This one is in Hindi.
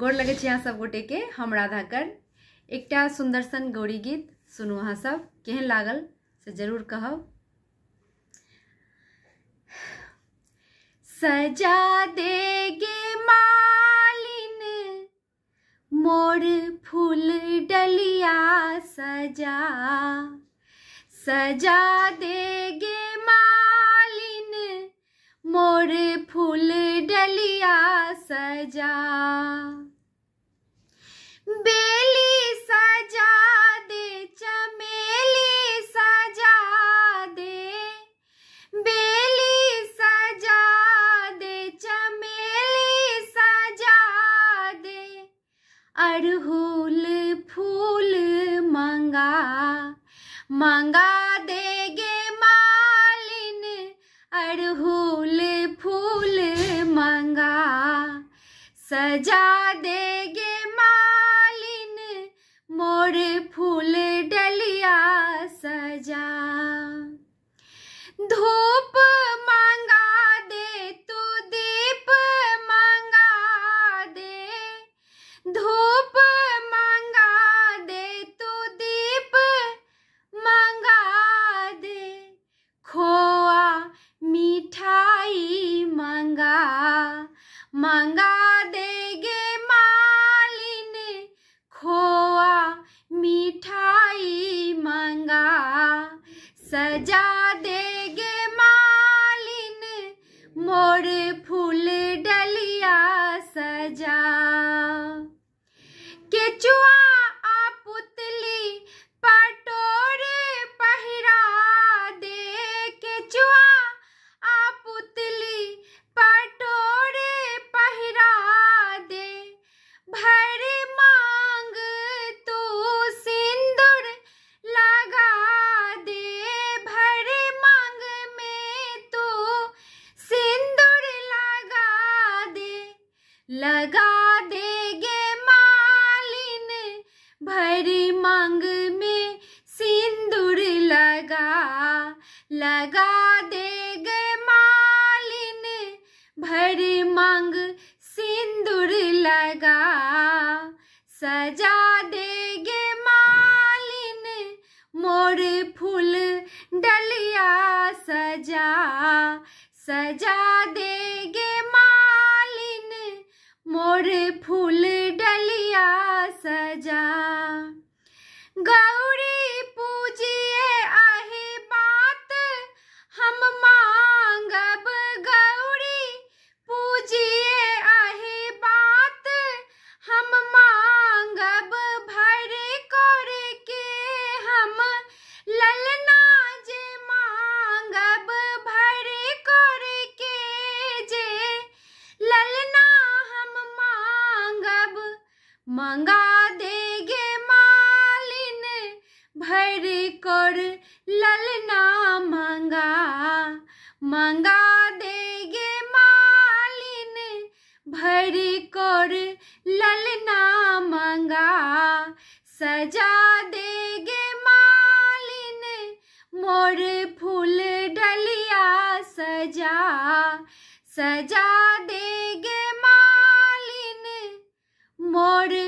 गोर लगे अहाँ सब गोटे के हम राधाकर एक सुंदर सन गौरी गीत सुनू अहाँ सब केहन लागल से जरूर कहब सजा गे मालिन मोर फूल डलिया सजा सजा गे मालिन मोर फूल डलिया सजा बेली चमेली सजा दे चमेली सजा दे अड़हुल फूल मंगा मंगा देगे मालिन अड़हुल फूल मंगा सजा देगे मोर फूल डलिया सजा धूप मांगा दे तू दीप मांगा दे धूप मांगा दे तू दीप मांगा दे खोआ मिठाई मांगा मांगा सजा देगे मालिन मोर फूल डलिया सजा केचुआ लगा देंगे मालिन भरी मांग में सिंदूर लगा लगा देंगे मालिन भरी मांग सिंदूर लगा सजा देंगे मालिन मोर फूल डलिया सजा सजा दे और फूल डलिया सजा गौ मंगा देगे मालिन भर कर ललना मंगा मंगा देंगे मालिन भर कर ललना मंगा सजा देगे मालिन मोर फूल डलिया सजा सजा देगे मालिन मोर